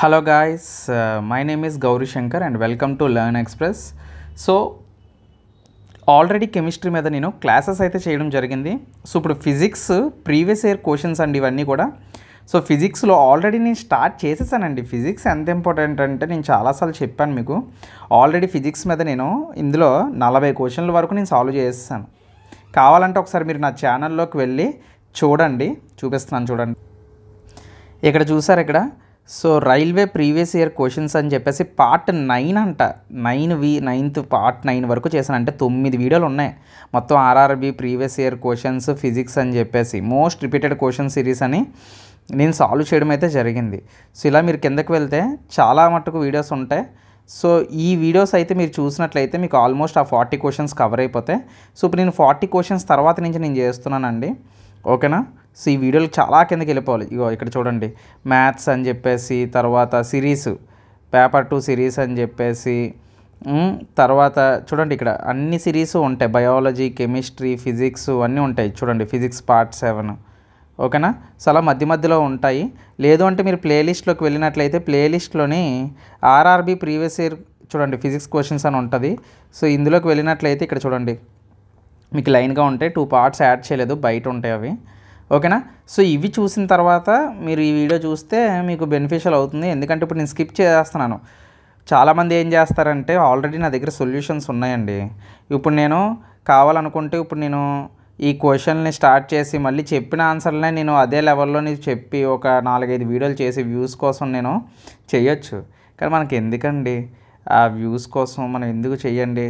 Hello guys my name is Gauri Shankar and welcome to Learn Express so already chemistry మీద నేను classes అయితే చేయడం జరిగింది సో ఇప్పుడు ఫిజిక్స్ ప్రీవియస్ ఇయర్ క్వశ్చన్స్ అండి ఇవన్నీ కూడా సో ఫిజిక్స్లో ఆల్రెడీ నేను స్టార్ట్ చేసేసానండి ఫిజిక్స్ ఎంత ఇంపార్టెంట్ అంటే నేను చాలాసార్లు చెప్పాను మీకు ఆల్రెడీ ఫిజిక్స్ మీద నేను ఇందులో నలభై క్వశ్చన్ల వరకు నేను సాల్వ్ చేసేసాను కావాలంటే ఒకసారి మీరు నా ఛానల్లోకి వెళ్ళి చూడండి చూపిస్తున్నాను చూడండి ఇక్కడ చూసారు ఇక్కడ so railway previous year questions అని చెప్పేసి పార్ట్ నైన్ అంట నైన్ వి నైన్త్ పార్ట్ నైన్ వరకు చేశాను అంటే తొమ్మిది వీడియోలు ఉన్నాయి మొత్తం RRB previous year questions physics అని చెప్పేసి మోస్ట్ రిపీటెడ్ క్వశ్చన్ సిరీస్ అని నేను సాల్వ్ చేయడం అయితే జరిగింది సో ఇలా మీరు కిందకు వెళ్తే చాలా మటుకు వీడియోస్ ఉంటాయి సో ఈ వీడియోస్ అయితే మీరు చూసినట్లయితే మీకు ఆల్మోస్ట్ ఆ ఫార్టీ క్వశ్చన్స్ కవర్ అయిపోతాయి సో ఇప్పుడు నేను ఫార్టీ క్వశ్చన్స్ తర్వాత నుంచి నేను చేస్తున్నానండి ఓకేనా సో ఈ వీడియోలు చాలా కిందకి వెళ్ళిపోవాలి ఇగో ఇక్కడ చూడండి మ్యాథ్స్ అని చెప్పేసి తర్వాత సిరీస్ పేపర్ టూ సిరీస్ అని చెప్పేసి తర్వాత చూడండి ఇక్కడ అన్ని సిరీస్ ఉంటాయి బయాలజీ కెమిస్ట్రీ ఫిజిక్స్ అన్నీ ఉంటాయి చూడండి ఫిజిక్స్ పార్ట్ సెవెన్ ఓకేనా సో అలా మధ్య మధ్యలో ఉంటాయి లేదు అంటే మీరు ప్లేలిస్ట్లోకి వెళ్ళినట్లయితే ప్లేలిస్ట్లోని ఆర్ఆర్బి ప్రీవియస్ ఇయర్ చూడండి ఫిజిక్స్ క్వశ్చన్స్ అని ఉంటుంది సో ఇందులోకి వెళ్ళినట్లయితే ఇక్కడ చూడండి మీకు లైన్గా ఉంటాయి టూ పార్ట్స్ యాడ్ చేయలేదు బయట ఉంటాయి అవి ఓకేనా సో ఇవి చూసిన తర్వాత మీరు ఈ వీడియో చూస్తే మీకు బెనిఫిషియల్ అవుతుంది ఎందుకంటే ఇప్పుడు నేను స్కిప్ చేస్తున్నాను చాలామంది ఏం చేస్తారంటే ఆల్రెడీ నా దగ్గర సొల్యూషన్స్ ఉన్నాయండి ఇప్పుడు నేను కావాలనుకుంటే ఇప్పుడు నేను ఈ క్వశ్చన్ని స్టార్ట్ చేసి మళ్ళీ చెప్పిన ఆన్సర్లనే నేను అదే లెవెల్లో చెప్పి ఒక నాలుగైదు వీడియోలు చేసి వ్యూస్ కోసం నేను చేయొచ్చు కానీ మనకి ఎందుకండి ఆ వ్యూస్ కోసం మనం ఎందుకు చేయండి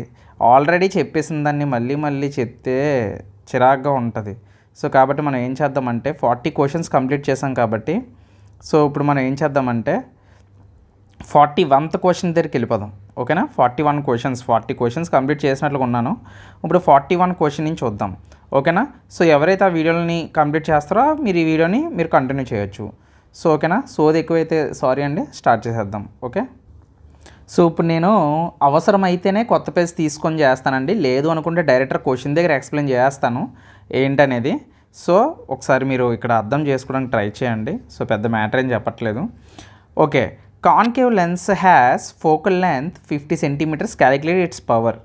ఆల్రెడీ చెప్పేసిన దాన్ని మళ్ళీ మళ్ళీ చెప్తే చిరాగ్గా ఉంటుంది సో కాబట్టి మనం ఏం చేద్దామంటే ఫార్టీ క్వశ్చన్స్ కంప్లీట్ చేసాం కాబట్టి సో ఇప్పుడు మనం ఏం చేద్దామంటే ఫార్టీ వన్త్ క్వశ్చన్ దగ్గరికి వెళ్ళిపోదాం ఓకేనా forty one questions forty questions complete చేసినట్లుగా ఉన్నాను ఇప్పుడు ఫార్టీ వన్ క్వశ్చన్ నుంచి చూద్దాం ఓకేనా సో ఎవరైతే ఆ వీడియోని కంప్లీట్ చేస్తారో మీరు ఈ వీడియోని మీరు కంటిన్యూ చేయొచ్చు సో ఓకేనా సో అది ఎక్కువైతే సారీ అండి స్టార్ట్ చేసేద్దాం ఓకే సో ఇప్పుడు నేను అవసరమైతేనే కొత్త పేజ్ తీసుకొని చేస్తానండి లేదు అనుకుంటే డైరెక్టర్ క్వశ్చన్ దగ్గర ఎక్స్ప్లెయిన్ చేస్తాను ఏంటనేది సో ఒకసారి మీరు ఇక్కడ అర్థం చేసుకోవడానికి ట్రై చేయండి సో పెద్ద మ్యాటర్ ఏం చెప్పట్లేదు okay concave lens has focal length fifty centimetres calculate its power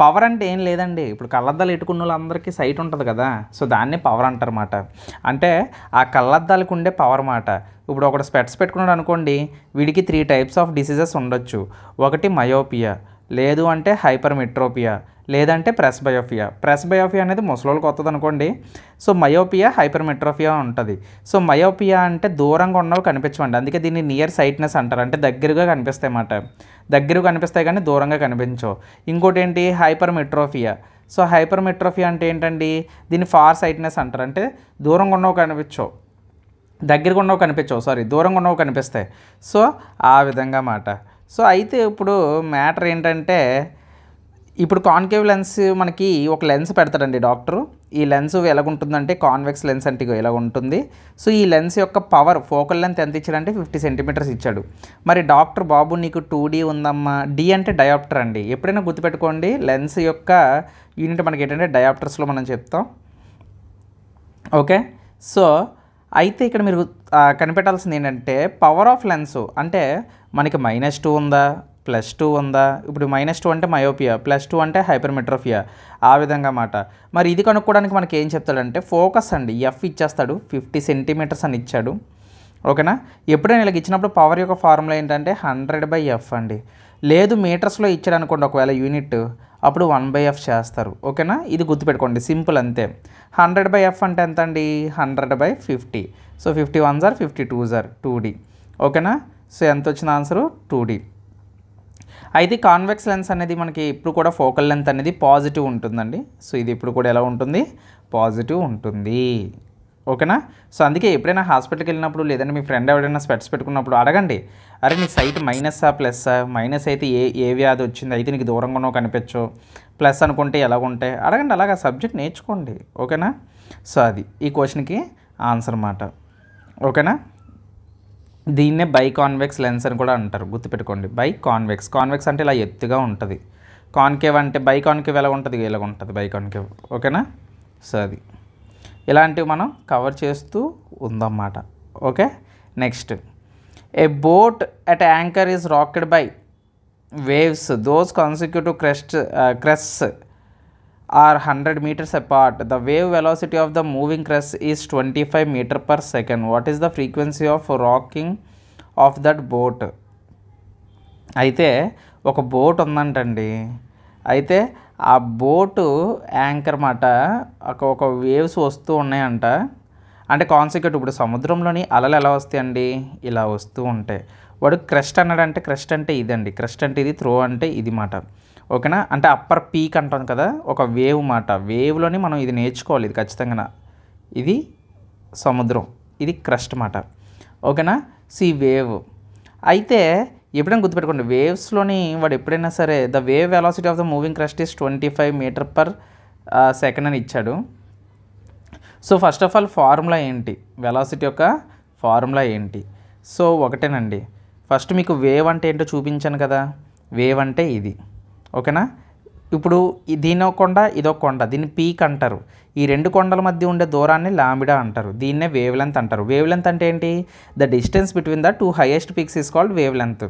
power అంటే ఏం లేదండి ఇప్పుడు కళ్ళద్దాలు ఎట్టుకున్న వాళ్ళందరికీ సైట్ ఉంటుంది కదా సో దాన్ని పవర్ అంటారన్నమాట అంటే ఆ కళ్ళద్దాలకు ఉండే పవర్ మాట ఇప్పుడు ఒకటి స్పెట్స్ పెట్టుకున్నాడు అనుకోండి వీడికి త్రీ టైప్స్ ఆఫ్ డిసీజెస్ ఉండొచ్చు ఒకటి మయోపియా లేదు అంటే హైపర్మెట్రోపియా లేదంటే ప్రెస్ బయోఫియా ప్రెస్ బయోఫియా అనేది ముసలోళ్ళకి వస్తుంది అనుకోండి సో మయోపియా హైపర్మెట్రోఫియా ఉంటుంది సో మయోపియా అంటే దూరంగా ఉన్నవి కనిపించమండి అందుకే దీన్ని నియర్ సైట్నెస్ అంటారు అంటే దగ్గరగా కనిపిస్తాయి అన్నమాట దగ్గరగా కనిపిస్తాయి కానీ దూరంగా కనిపించవు ఇంకోటి ఏంటి హైపర్మెట్రోఫియా సో హైపర్మెట్రోఫియా అంటే ఏంటండి దీన్ని ఫార్ సైట్నెస్ అంటారు అంటే దూరంగా ఉన్నవి కనిపించవు దగ్గరగా ఉన్నవి కనిపించవు సారీ దూరంగా ఉన్నవి కనిపిస్తాయి సో ఆ విధంగా మాట సో అయితే ఇప్పుడు మ్యాటర్ ఏంటంటే ఇప్పుడు కాన్కేవ్ లెన్స్ మనకి ఒక లెన్స్ పెడతాడండి డాక్టర్ ఈ లెన్స్ ఉంటుందంటే కాన్వెక్స్ లెన్స్ అంటే ఇలా ఉంటుంది సో ఈ లెన్స్ యొక్క పవర్ ఫోకల్ లెంత్ ఎంత ఇచ్చాడంటే ఫిఫ్టీ సెంటీమీటర్స్ ఇచ్చాడు మరి డాక్టర్ బాబు నీకు టూ డీ ఉందమ్మా డి అంటే డయాప్టర్ అండి ఎప్పుడైనా గుర్తుపెట్టుకోండి లెన్స్ యొక్క యూనిట్ మనకి ఏంటంటే డయాప్టర్స్లో మనం చెప్తాం ఓకే సో అయితే ఇక్కడ మీరు కనిపెట్టాల్సింది ఏంటంటే పవర్ ఆఫ్ లెన్స్ అంటే మనకి మైనస్ టూ ఉందా ప్లస్ టూ ఉందా ఇప్పుడు మైనస్ టూ అంటే మయోపియా ప్లస్ టూ అంటే హైపర్మెట్రోఫియా ఆ విధంగా మాట మరి ఇది కనుక్కోవడానికి మనకి ఏం చెప్తాడంటే ఫోకస్ అండి ఎఫ్ ఇచ్చేస్తాడు ఫిఫ్టీ సెంటీమీటర్స్ అని ఇచ్చాడు ఓకేనా ఎప్పుడైనా ఇలాగ ఇచ్చినప్పుడు పవర్ యొక్క ఫార్ములా ఏంటంటే హండ్రెడ్ బై ఎఫ్ అండి లేదు మీటర్స్లో ఇచ్చాడు అనుకోండి ఒకవేళ యూనిట్ అప్పుడు వన్ బై ఎఫ్ చేస్తారు ఓకేనా ఇది గుర్తుపెట్టుకోండి సింపుల్ అంతే హండ్రెడ్ బై ఎఫ్ అంటే ఎంత అండి hundred by fifty so fifty one are fifty two are two D ఓకేనా సో ఎంత వచ్చిన ఆన్సరు టూ డీ అయితే కాన్వెక్స్ లెన్స్ అనేది మనకి ఇప్పుడు కూడా ఫోకల్ లెంత్ అనేది పాజిటివ్ ఉంటుందండి సో ఇది ఇప్పుడు కూడా ఎలా ఉంటుంది పాజిటివ్ ఉంటుంది ఓకేనా సో అందుకే ఎప్పుడైనా హాస్పిటల్కి వెళ్ళినప్పుడు లేదంటే మీ ఫ్రెండ్ ఎవరైనా స్పెట్స్ పెట్టుకున్నప్పుడు అడగండి అరే నీ సైట్ మైనస్సా ప్లస్సా మైనస్ అయితే ఏ ఏ వ్యాధి వచ్చింది అయితే నీకు దూరంగానో కనిపించు ప్లస్ అనుకుంటే ఎలా ఉంటే అడగండి అలాగా సబ్జెక్ట్ నేర్చుకోండి ఓకేనా సో అది ఈ క్వశ్చన్కి ఆన్సర్ అన్నమాట ఓకేనా దీన్నే బై కాన్వెక్స్ లెన్స్ అని కూడా అంటారు గుర్తుపెట్టుకోండి బై కాన్వెక్స్ కాన్వెక్స్ అంటే ఇలా ఎత్తుగా ఉంటుంది కాన్కేవ్ అంటే బై కాన్కేవ్ ఎలా ఉంటుంది ఇలా ఉంటుంది బై కాన్కేవ్ ఓకేనా సో అది ఇలాంటివి మనం కవర్ చేస్తూ ఉందన్నమాట okay next a boat at anchor is rocked by waves those consecutive crest crests are hundred metres apart the wave wave of the moving moving is twenty five metre per second what is the frequency of rocking of that boat అయితే ఒక boat ఉందంటండి అయితే ఆ boat anchor మాట ఒక waves వస్తూ ఉన్నాయంట అంటే కాన్సిక్యూట్ ఇప్పుడు సముద్రంలోని అలలు ఎలా వస్తాయండి ఇలా వస్తూ ఉంటాయి వాడు క్రెస్ట్ అన్నాడంటే క్రెస్ట్ అంటే ఇదండి క్రెస్ట్ అంటే ఇది త్రో అంటే ఇది మాట ఓకేనా అంటే అప్పర్ పీక్ అంటాం కదా ఒక వేవ్ మాట వేవ్లోని మనం ఇది నేర్చుకోవాలి ఇది ఖచ్చితంగా ఇది సముద్రం ఇది క్రస్ట్ మాట ఓకేనా సి వేవ్ అయితే ఎప్పుడైనా గుర్తుపెట్టుకోండి వేవ్స్లోని వాడు ఎప్పుడైనా సరే the wave velocity of the moving crest is twenty five metre per second అని ఇచ్చాడు so first of all formula ఏంటి వెలాసిటీ యొక్క ఫార్ములా ఏంటి సో ఒకటేనండి ఫస్ట్ మీకు వేవ్ అంటే ఏంటో చూపించాను కదా వేవ్ అంటే ఇది ఓకేనా ఇప్పుడు దీని ఒక కొండ ఇదొక కొండ దీన్ని పీక్ అంటారు ఈ రెండు కొండల మధ్య ఉండే దూరాన్ని లామిడా అంటారు దీన్నే వేవ్ లెంత్ అంటారు వేవ్ లెంత్ అంటే ఏంటి the distance between the two highest peaks is called wavelength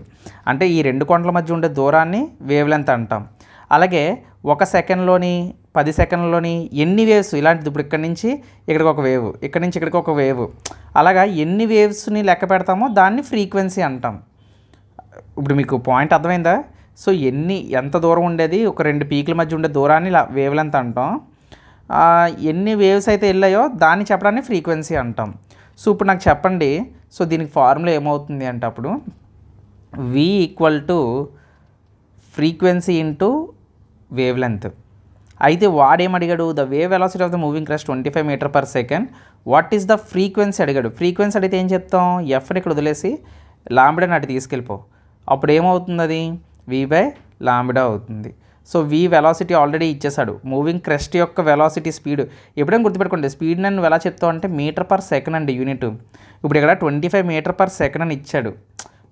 అంటే ఈ రెండు కొండల మధ్య ఉండే దూరాన్ని వేవ్ లెంత్ అంటాం అలాగే ఒక సెకండ్లోని పది సెకండ్లోని ఎన్ని వేవ్స్ ఇలాంటిది ఇప్పుడు ఇక్కడి నుంచి ఇక్కడికి ఒక వేవ్ ఇక్కడి నుంచి ఇక్కడికి ఒక వేవ్ అలాగా ఎన్ని వేవ్స్ని లెక్క పెడతామో దాన్ని ఫ్రీక్వెన్సీ అంటాం ఇప్పుడు మీకు పాయింట్ అర్థమైందా సో ఎన్ని ఎంత దూరం ఉండేది ఒక రెండు పీకుల మధ్య ఉండే దూరాన్ని వేవ్ లెంత్ అంటాం ఎన్ని వేవ్స్ అయితే వెళ్ళాయో దాన్ని చెప్పడాన్ని ఫ్రీక్వెన్సీ అంటాం సో ఇప్పుడు నాకు చెప్పండి సో దీనికి ఫార్ములా ఏమవుతుంది అంటే అప్పుడు V equal to frequency into wavelength అయితే అడిగాడు the wave velocity of the moving crest twenty five metre per second what is the frequency అడిగాడు ఫ్రీక్వెన్సీ అడిగితే ఏం చెప్తాం ఎఫ్ని ఇక్కడ వదిలేసి లాంబడని అటు తీసుకెళ్ళిపో అప్పుడు ఏమవుతుంది అది వి బై లాంబడా అవుతుంది సో వి వెలాసిటీ ఆల్రెడీ ఇచ్చేసాడు మూవింగ్ క్రెస్ట్ యొక్క వెలాసిటీ స్పీడ్ ఎప్పుడైనా గుర్తుపెట్టుకోండి స్పీడ్ నన్ను ఎలా చెప్తావు అంటే మీటర్ పర్ సెకండ్ అండి యూనిట్ ఇప్పుడు ఇక్కడ twenty five metre per second అని ఇచ్చాడు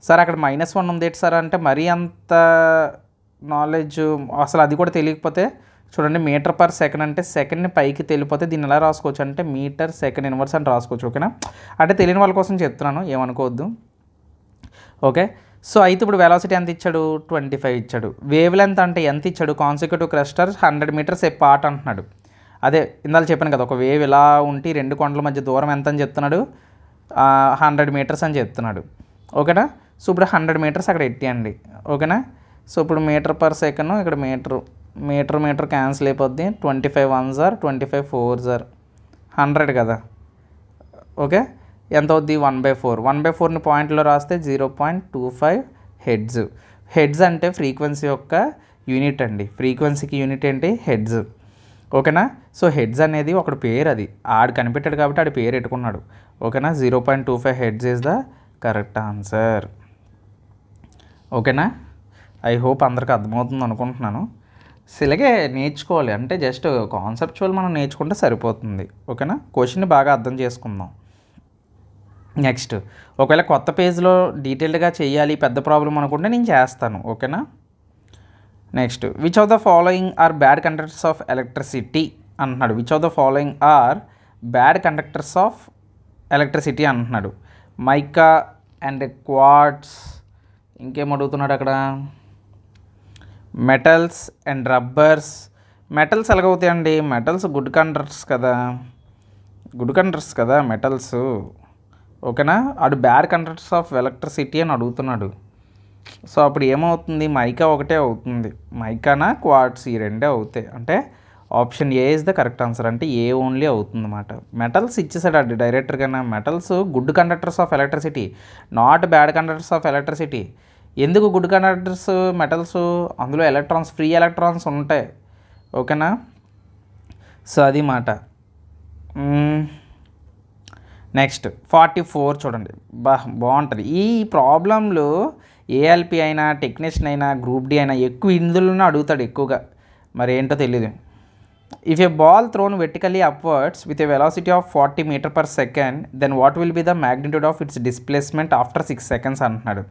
సార్ అక్కడ మైనస్ వన్ ఉంది ఏంటి సార్ అంటే మరీ అంత నాలెడ్జ్ అసలు అది కూడా తెలియకపోతే చూడండి మీటర్ పర్ సెకండ్ అంటే సెకండ్ని పైకి తెలిపోతే దీన్ని ఎలా రాసుకోవచ్చు అంటే మీటర్ సెకండ్ ఇన్వర్స్ అని రాసుకోవచ్చు ఓకేనా అంటే తెలియని వాళ్ళ కోసం చెప్తున్నాను ఏమనుకోవద్దు ఓకే సో అయితే ఇప్పుడు వెలాసిటీ ఎంత ఇచ్చాడు ట్వంటీ ఫైవ్ ఇచ్చాడు వేవ్ లెంత్ అంటే ఎంత ఇచ్చాడు consecutive crests hundred metres apart అంటున్నాడు అదే ఇందాక చెప్పాను కదా ఒక వేవ్ ఇలా ఉంటే రెండు కొండల మధ్య దూరం ఎంత అని చెప్తున్నాడు హండ్రెడ్ మీటర్స్ అని చెప్తున్నాడు ఓకేనా సో ఇప్పుడు హండ్రెడ్ మీటర్స్ అక్కడ ఎట్టేయండి ఓకేనా సో ఇప్పుడు మీటర్ పర్ సెకండ్ ఇక్కడ మీటర్ మీటర్ మీటర్ క్యాన్సిల్ అయిపోద్ది twenty five one sir twenty five four sir hundred కదా ఓకే ఎంత అవుద్ది one by four one by ఫోర్ని పాయింట్లో రాస్తే zero point two five hertz hertz అంటే ఫ్రీక్వెన్సీ యొక్క యూనిట్ అండి ఫ్రీక్వెన్సీకి యూనిట్ ఏంటి హెడ్స్ ఓకేనా సో హెడ్స్ అనేది ఒకటి పేరు అది ఆడు కనిపెట్టాడు కాబట్టి ఆడి పేరు పెట్టుకున్నాడు ఓకేనా zero point two five hertz is the correct answer ఓకేనా ఐ హోప్ అందరికి అర్థమవుతుంది అనుకుంటున్నాను ఇలాగే నేర్చుకోవాలి అంటే జస్ట్ కాన్సెప్చువల్ మనం నేర్చుకుంటే సరిపోతుంది ఓకేనా క్వశ్చన్ బాగా అర్థం చేసుకుందాం నెక్స్ట్ ఒకవేళ కొత్త పేజ్లో డీటెయిల్డ్గా చేయాలి పెద్ద ప్రాబ్లం అనుకుంటే నేను చేస్తాను ఓకేనా next which of the following are bad conductors of electricity అంటున్నాడు which of the following are bad conductors of electricity అంటున్నాడు మైకా అండ్ క్వాడ్స్ ఇంకేం అడుగుతున్నాడు అక్కడ మెటల్స్ అండ్ రబ్బర్స్ మెటల్స్ ఎలాగవుతాయండి మెటల్స్ గుడ్ కండక్టర్స్ కదా గుడ్ కండక్టర్స్ కదా metals ఓకేనా అడు బ్యాడ్ కండక్టర్స్ ఆఫ్ ఎలక్ట్రిసిటీ అని అడుగుతున్నాడు సో అప్పుడు ఏమవుతుంది మైకా ఒకటే అవుతుంది మైకానా క్వాడ్స్ ఈ రెండే అవుతాయి అంటే option A is the correct answer అంటే ఏ ఓన్లీ అవుతుంది అనమాట మెటల్స్ ఇచ్చేసాడు అడ్డు డైరెక్టర్ కన్నా metals good conductors of electricity not bad conductors of electricity ఎందుకు గుడ్ కండక్టర్స్ మెటల్స్ అందులో ఎలక్ట్రాన్స్ ఫ్రీ ఎలక్ట్రాన్స్ ఉంటాయి ఓకేనా సో అది మాట నెక్స్ట్ ఫార్టీ ఫోర్ చూడండి బా బాగుంటుంది ఈ ప్రాబ్లంలో ఏఎల్పి అయినా టెక్నీషియన్ అయినా గ్రూప్ డి అయినా ఎక్కువ ఇందులోనే అడుగుతాడు ఎక్కువగా మరి ఏంటో తెలియదు if a ball thrown vertically upwards with a velocity of forty metre per second then what will be the magnitude of its displacement after six seconds అంటున్నాడు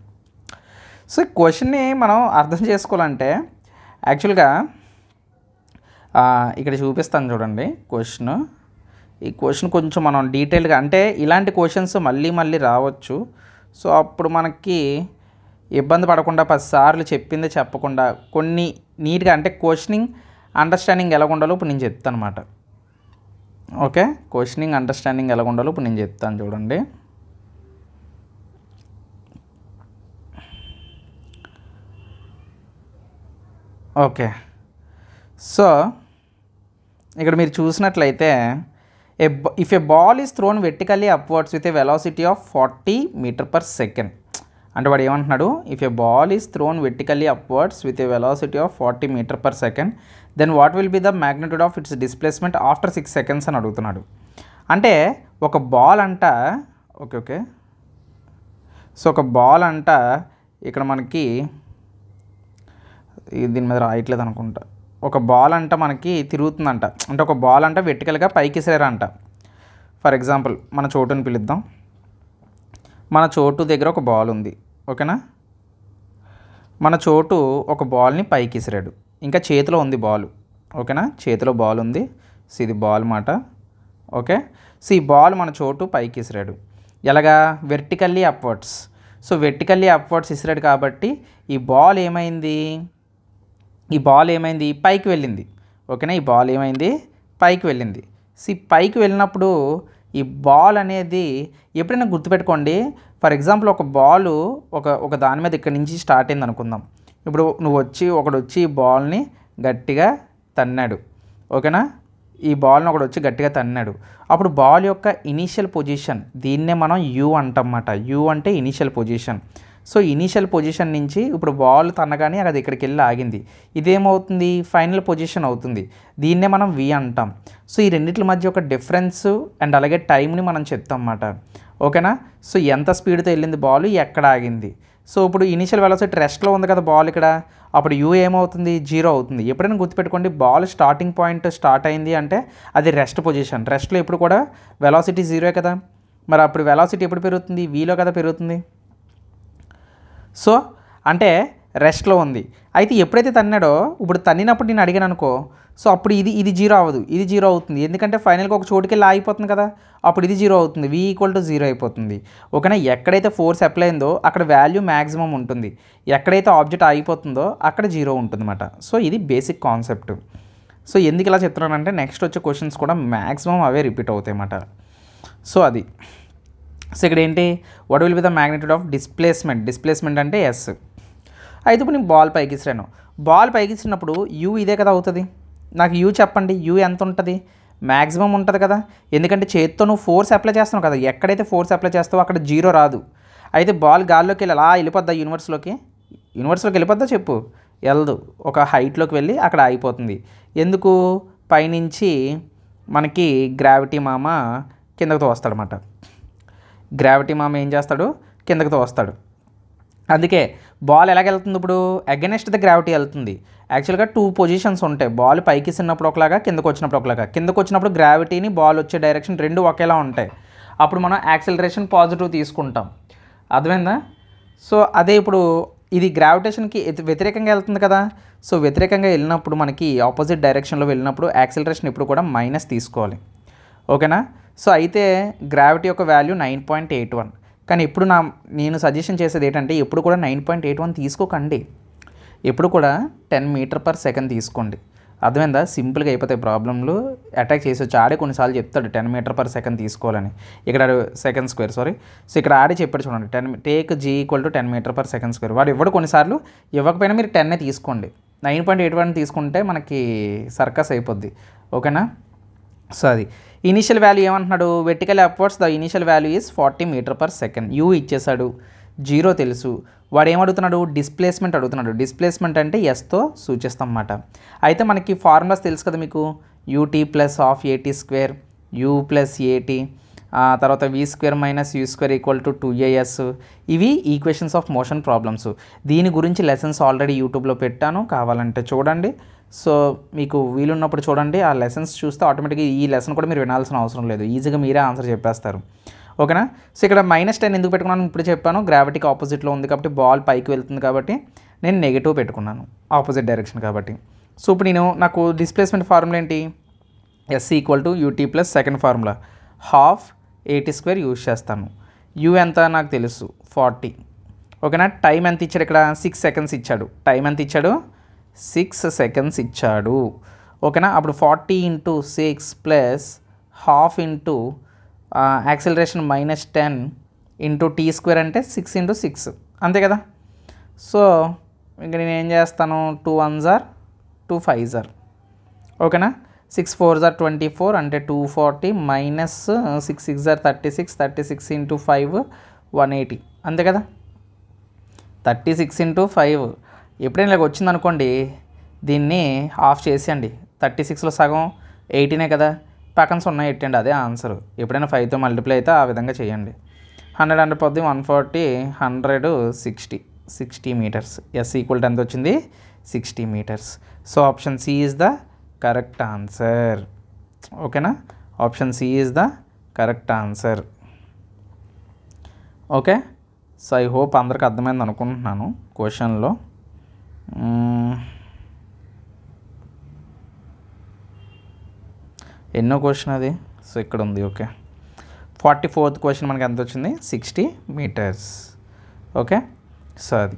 సో క్వశ్చన్ని మనం అర్థం చేసుకోవాలంటే యాక్చువల్గా ఇక్కడ చూపిస్తాను చూడండి క్వశ్చన్ ఈ క్వశ్చన్ కొంచెం మనం డీటెయిల్గా అంటే ఇలాంటి క్వశ్చన్స్ మళ్ళీ మళ్ళీ రావచ్చు సో అప్పుడు మనకి ఇబ్బంది పడకుండా పదిసార్లు చెప్పింది చెప్పకుండా కొన్ని నీట్గా అంటే క్వశ్చనింగ్ అండర్స్టాండింగ్ ఎలా ఉండాలో ఇప్పుడు నేను చెప్తాను అనమాట ఓకే క్వశ్చనింగ్ అండర్స్టాండింగ్ ఎలా ఉండాలో ఇప్పుడు నేను చెప్తాను చూడండి ఓకే సో ఇక్కడ మీరు చూసినట్లయితే if a ball is thrown thrown upwards with a velocity of forty metre per second అంటే వాడు ఏమంటున్నాడు if a ball is thrown vertically upwards with a velocity of forty metre per second then what will be the magnitude of its displacement after six seconds అని అడుగుతున్నాడు అంటే ఒక ball అంట okay okay so ఒక ball అంట ఇక్కడ మనకి దీని మీద రాయట్లేదు అనుకుంటా ఒక బాల్ అంట మనకి తిరుగుతుందంట అంటే ఒక బాల్ అంట వెట్టికలుగా పైకి సేరంట ఫర్ ఎగ్జాంపుల్ మన చోటుని పిలుద్దాం మన చోటు దగ్గర ఒక బాల్ ఉంది ఓకేనా మన చోటు ఒక బాల్ని పైకి ఇంకా చేతిలో ఉంది బాల్ ఓకేనా చేతిలో బాల్ ఉంది సో ఇది బాల్ మాట ఓకే సో ఈ బాల్ మన చోటు పైకి ఎలాగా vertically upwards so vertically upwards ఇసిరాడు కాబట్టి ఈ బాల్ ఏమైంది ఈ బాల్ ఏమైంది పైకి వెళ్ళింది ఓకేనా ఈ బాల్ ఏమైంది పైకి వెళ్ళింది సి పైకి వెళ్ళినప్పుడు ఈ బాల్ అనేది ఎప్పుడైనా గుర్తుపెట్టుకోండి ఫర్ ఎగ్జాంపుల్ ఒక బాల్ ఒక ఒక దాని మీద ఇక్కడ నుంచి స్టార్ట్ అయింది అనుకుందాం ఇప్పుడు నువ్వు వచ్చి ఒకడు వచ్చి ఈ బాల్ని గట్టిగా తన్నాడు ఓకేనా ఈ బాల్ని ఒకడు వచ్చి గట్టిగా తన్నాడు అప్పుడు బాల్ యొక్క ఇనీషియల్ పొజిషన్ దీన్నే మనం యూ అంటాం అన్నమాట యూ అంటే initial position so initial position నుంచి ఇప్పుడు బాల్ తన్నగానే అది ఇక్కడికి వెళ్ళి ఆగింది ఇదేమవుతుంది ఫైనల్ పొజిషన్ అవుతుంది దీన్నే మనం వి అంటాం సో ఈ రెండింటి మధ్య ఒక డిఫరెన్స్ అండ్ అలాగే టైంని మనం చెప్తాం అన్నమాట ఓకేనా సో ఎంత స్పీడ్తో వెళ్ళింది బాల్ ఎక్కడ ఆగింది సో ఇప్పుడు ఇనీషియల్ వెలాసిటీ రెస్ట్లో ఉంది కదా బాల్ ఇక్కడ అప్పుడు యూ ఏమవుతుంది జీరో అవుతుంది ఎప్పుడైనా గుర్తుపెట్టుకోండి బాల్ స్టార్టింగ్ పాయింట్ స్టార్ట్ అయింది అంటే అది రెస్ట్ పొజిషన్ రెస్ట్లో ఎప్పుడు కూడా వెలాసిటీ జీరో కదా మరి అప్పుడు వెలాసిటీ ఎప్పుడు పెరుగుతుంది వీలో కదా పెరుగుతుంది సో అంటే రెస్ట్లో ఉంది అయితే ఎప్పుడైతే తన్నాడో ఇప్పుడు తన్నినప్పుడు నేను అడిగాను అనుకో సో అప్పుడు ఇది ఇది జీరో అవ్వదు ఇది జీరో అవుతుంది ఎందుకంటే ఫైనల్గా ఒక చోటుకి వెళ్ళి ఆగిపోతుంది కదా అప్పుడు ఇది జీరో అవుతుంది వి ఈక్వల్ టు జీరో అయిపోతుంది ఓకేనా ఎక్కడైతే ఫోర్స్ అప్లై అయిందో అక్కడ వాల్యూ మ్యాక్సిమం ఉంటుంది ఎక్కడైతే ఆబ్జెక్ట్ ఆగిపోతుందో అక్కడ జీరో ఉంటుందన్నమాట సో ఇది బేసిక్ కాన్సెప్ట్ సో ఎందుకు ఇలా చెప్తున్నానంటే నెక్స్ట్ వచ్చే క్వశ్చన్స్ కూడా మ్యాక్సిమం అవే రిపీట్ అవుతాయి అన్నమాట సో అది సో ఇక్కడ ఏంటి what will be the magnitude of displacement displacement అంటే ఎస్ అయితే ఇప్పుడు నేను బాల్ పైకి బాల్ పైకి ఇచ్చినప్పుడు యూ ఇదే కదా అవుతుంది నాకు యూ చెప్పండి యూ ఎంత ఉంటుంది మ్యాక్సిమం ఉంటుంది కదా ఎందుకంటే చేతితో నువ్వు ఫోర్స్ అప్లై చేస్తావు కదా ఎక్కడైతే ఫోర్స్ అప్లై చేస్తావో అక్కడ జీరో రాదు అయితే బాల్ గాల్లోకి వెళ్ళి అలా వెళ్ళిపోద్దా యూనివర్స్లోకి యూనివర్స్లోకి వెళ్ళిపోద్దా చెప్పు వెళ్ళదు ఒక హైట్లోకి వెళ్ళి అక్కడ ఆగిపోతుంది ఎందుకు పైనుంచి మనకి గ్రావిటీ మామ కిందకు తోస్తాడనమాట గ్రావిటీ మామ ఏం చేస్తాడు కిందకి తోస్తాడు అందుకే బాల్ ఎలాగ వెళ్తుంది ఇప్పుడు అగెనెస్ట్ ద గ్రావిటీ వెళ్తుంది యాక్చువల్గా టూ పొజిషన్స్ ఉంటాయి బాల్ పైకి చిన్నప్పుడు ఒకలాగా కిందకు వచ్చినప్పుడు ఒకలాగా కిందకు వచ్చినప్పుడు గ్రావిటీని బాల్ వచ్చే డైరెక్షన్ రెండు ఒకేలా ఉంటాయి అప్పుడు మనం యాక్సిలరేషన్ పాజిటివ్ తీసుకుంటాం అర్థమైందా సో అదే ఇప్పుడు ఇది గ్రావిటేషన్కి వ్యతిరేకంగా వెళ్తుంది కదా సో వ్యతిరేకంగా వెళ్ళినప్పుడు మనకి ఆపోజిట్ డైరెక్షన్లో వెళ్ళినప్పుడు యాక్సిలరేషన్ ఇప్పుడు కూడా మైనస్ తీసుకోవాలి ఓకేనా సో అయితే గ్రావిటీ యొక్క value nine point eight one కానీ ఇప్పుడు నా నేను సజెషన్ చేసేది ఏంటంటే ఎప్పుడు కూడా నైన్ పాయింట్ ఎయిట్ వన్ తీసుకోకండి ఎప్పుడు కూడా టెన్ మీటర్ పర్ సెకండ్ తీసుకోండి అర్థమైందా సింపుల్గా అయిపోతాయి ప్రాబ్లంలు అటాక్ చేసేవచ్చు ఆడే కొన్నిసార్లు చెప్తాడు టెన్ మీటర్ పర్ సెకండ్ తీసుకోవాలని ఇక్కడ సెకండ్ స్క్వేర్ సారీ సో ఇక్కడ ఆడే చెప్పాడు చూడండి ten take G equal to ten metre per second square వాడు ఇవ్వడు కొన్నిసార్లు ఇవ్వకపోయినా మీరు టెన్నే తీసుకోండి నైన్ పాయింట్ ఎయిట్ వన్ తీసుకుంటే మనకి సర్కస్ అయిపోద్ది ఓకేనా సో అది ఇనీషియల్ వాల్యూ ఏమంటున్నాడు vertical upwards the initial value is forty metre per second U ఇచ్చేశాడు జీరో తెలుసు వాడు ఏమడుగుతున్నాడు డిస్ప్లేస్మెంట్ అడుగుతున్నాడు డిస్ప్లేస్మెంట్ అంటే ఎస్తో సూచిస్తాం అన్నమాట అయితే మనకి ఫార్ములాస్ తెలుసు కదా మీకు U T plus half A T square U plus A T తర్వాత V square minus U square equal to two A S ఇవి ఈక్వేషన్స్ ఆఫ్ మోషన్ ప్రాబ్లమ్స్ దీని గురించి లెసన్స్ ఆల్రెడీ యూట్యూబ్లో పెట్టాను కావాలంటే చూడండి సో మీకు వీలున్నప్పుడు చూడండి ఆ లెసన్స్ చూస్తే ఆటోమేటిక్గా ఈ లెసన్ కూడా మీరు వినాల్సిన అవసరం లేదు ఈజీగా మీరే ఆన్సర్ చెప్పేస్తారు ఓకేనా సో ఇక్కడ మైనస్ టెన్ ఎందుకు పెట్టుకున్నాను ఇప్పుడు చెప్పాను గ్రావిటీకి ఆపోజిట్లో ఉంది కాబట్టి బాల్ పైకి వెళ్తుంది కాబట్టి నేను నెగిటివ్ పెట్టుకున్నాను ఆపోజిట్ డైరెక్షన్ కాబట్టి సో ఇప్పుడు నేను నాకు డిస్ప్లేస్మెంట్ ఫార్ములా ఏంటి S equal to U T plus second formula half A T square use చేస్తాను యూ ఎంత నాకు తెలుసు ఫార్టీ ఓకేనా టైం ఎంత ఇచ్చాడు ఇక్కడ సిక్స్ సెకండ్స్ ఇచ్చాడు టైం ఎంత ఇచ్చాడు సిక్స్ సెకండ్స్ ఇచ్చాడు ఓకేనా అప్పుడు forty into six plus half into acceleration minus ten into T square అంటే సిక్స్ ఇంటూ సిక్స్ అంతే కదా సో ఇంక నేను ఏం చేస్తాను two one jar two five are ఓకేనా six four are twenty four అంటే two forty minus six six jar thirty six thirty six into five one eighty అంతే కదా థర్టీ సిక్స్ ఇంటూ ఫైవ్ ఎప్పుడైనా ఇలాగ వచ్చిందనుకోండి దీన్ని ఆఫ్ చేసేయండి థర్టీ సిక్స్లో సగం ఎయిటీనే కదా పక్కన సున్నా ఎట్టండి అదే ఆన్సర్ ఎప్పుడైనా ఫైవ్తో మల్టిప్లై అయితే ఆ విధంగా చేయండి హండ్రెడ్ హండ్రెడ్ పొద్దు one forty hundred sixty sixty meters S equal tenth వచ్చింది sixty meters so option C is the correct answer ఓకేనా option C is the correct answer okay so I hope అందరికి అర్థమైంది అనుకుంటున్నాను క్వశ్చన్లో ఎన్నో క్వశ్చన్ అది so ఇక్కడ ఉంది ఓకే ఫార్టీ ఫోర్త్ క్వశ్చన్ మనకి ఎంత వచ్చింది సిక్స్టీ మీటర్స్ ఓకే సో అది